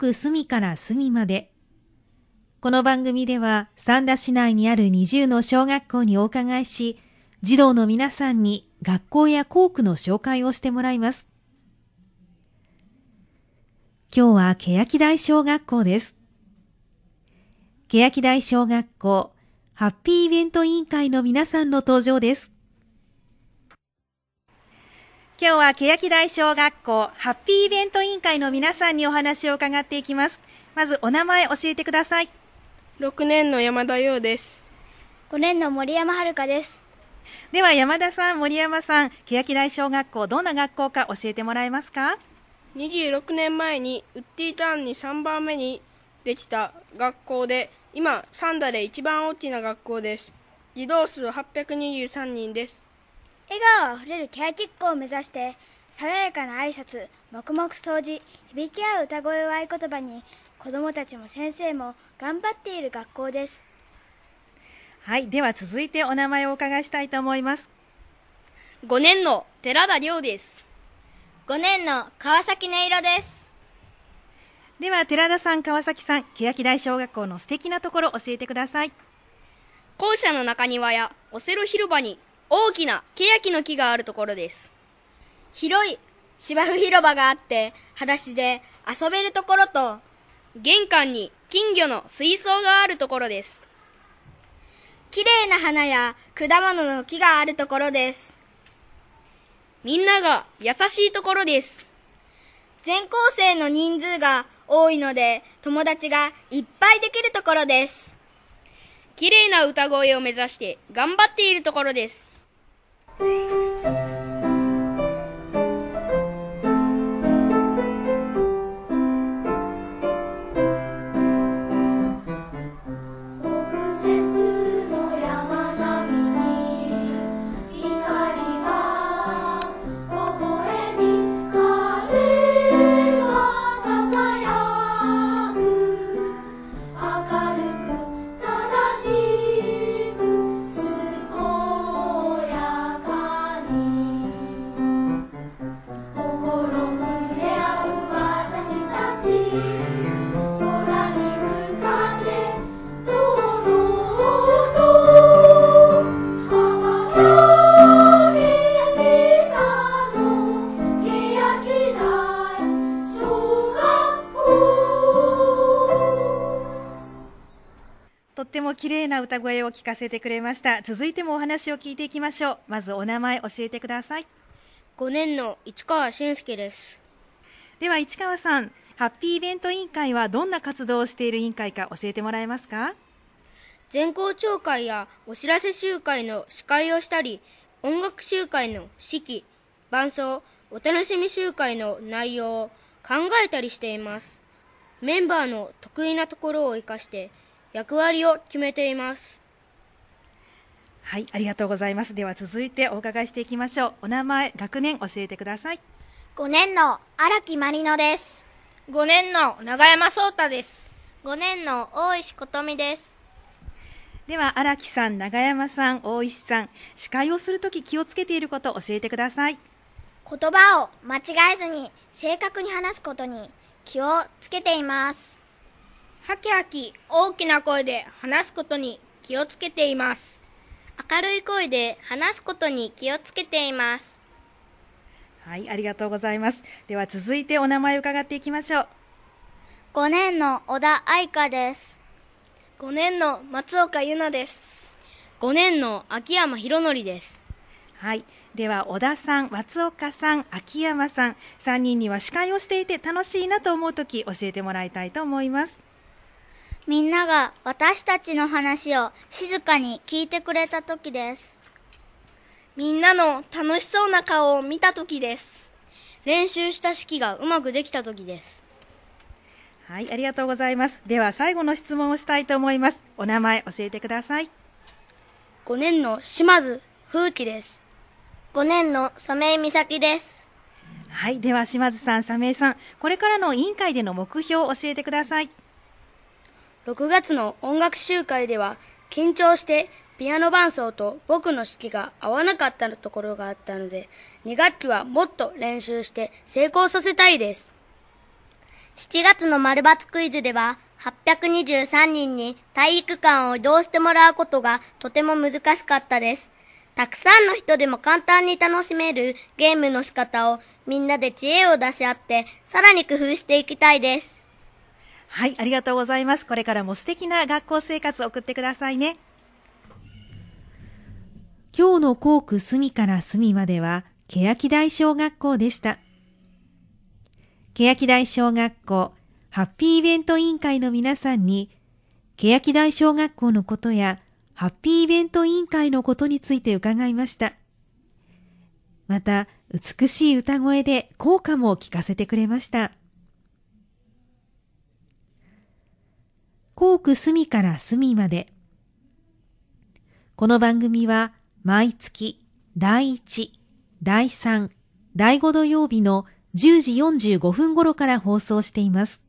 く隅から隅まで。この番組では三田市内にある20の小学校にお伺いし、児童の皆さんに学校や校区の紹介をしてもらいます。今日は欅台小学校です。欅台小学校ハッピーイベント委員会の皆さんの登場です。今日は欅台小学校ハッピーイベント委員会の皆さんにお話を伺っていきますまずお名前教えてください6年の山田陽です5年の森山遥ですでは山田さん森山さん欅台小学校どんな学校か教えてもらえますか26年前にウッディターンに3番目にできた学校で今3打で一番大きな学校です児童数823人です笑顔あふれるケアキックを目指して爽やかな挨拶黙々掃除響き合う歌声を合言葉に子どもたちも先生も頑張っている学校ですはいでは続いてお名前をお伺いしたいと思います5年の寺田亮です5年の川崎音色ですでは寺田さん川崎さん欅台小学校の素敵なところ教えてください校舎の中庭やオセロ広場に大きなケヤキの木があるところです。広い芝生広場があって、裸足で遊べるところと、玄関に金魚の水槽があるところです。きれいな花や果物の木があるところです。みんなが優しいところです。全校生の人数が多いので友達がいっぱいできるところです。きれいな歌声を目指して頑張っているところです。对。ても綺麗な歌声を聞かせてくれました続いてもお話を聞いていきましょうまずお名前教えてください5年の市川俊介ですでは市川さんハッピーイベント委員会はどんな活動をしている委員会か教えてもらえますか全校長会やお知らせ集会の司会をしたり音楽集会の指揮伴奏お楽しみ集会の内容を考えたりしていますメンバーの得意なところを生かして役割を決めていますはいありがとうございますでは続いてお伺いしていきましょうお名前学年教えてください5年の荒木まりのです5年の永山壮太です5年の大石琴美ですでは荒木さん永山さん大石さん司会をするとき気をつけていること教えてください言葉を間違えずに正確に話すことに気をつけていますはきはき大きな声で話すことに気をつけています。明るい声で話すことに気をつけています。はい、ありがとうございます。では続いてお名前を伺っていきましょう。5年の小田愛香です。5年の松岡優奈です。5年の秋山博則です。はい。では小田さん、松岡さん、秋山さん、3人には司会をしていて楽しいなと思うとき教えてもらいたいと思います。みんなが私たちの話を静かに聞いてくれた時です。みんなの楽しそうな顔を見た時です。練習した式がうまくできた時です。はい、ありがとうございます。では最後の質問をしたいと思います。お名前教えてください。5年の島津風紀です。5年のサメ美咲です。はい、では島津さん、サメさん、これからの委員会での目標を教えてください。6月の音楽集会では緊張してピアノ伴奏と僕の指揮が合わなかったところがあったので、2学期はもっと練習して成功させたいです。7月の丸抜クイズでは、823人に体育館を移動してもらうことがとても難しかったです。たくさんの人でも簡単に楽しめるゲームの仕方をみんなで知恵を出し合ってさらに工夫していきたいです。はい、ありがとうございます。これからも素敵な学校生活を送ってくださいね。今日の校区隅から隅までは、欅台小学校でした。欅台小学校ハッピーイベント委員会の皆さんに、欅台小学校のことや、ハッピーイベント委員会のことについて伺いました。また、美しい歌声で効果も聞かせてくれました。校区隅から隅まで。この番組は毎月第1、第3、第5土曜日の10時45分頃から放送しています。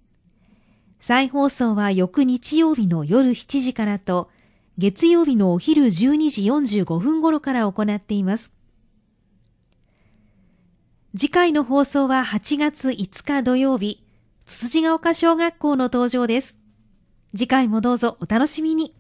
再放送は翌日曜日の夜7時からと、月曜日のお昼12時45分頃から行っています。次回の放送は8月5日土曜日、つつじが丘小学校の登場です。次回もどうぞお楽しみに。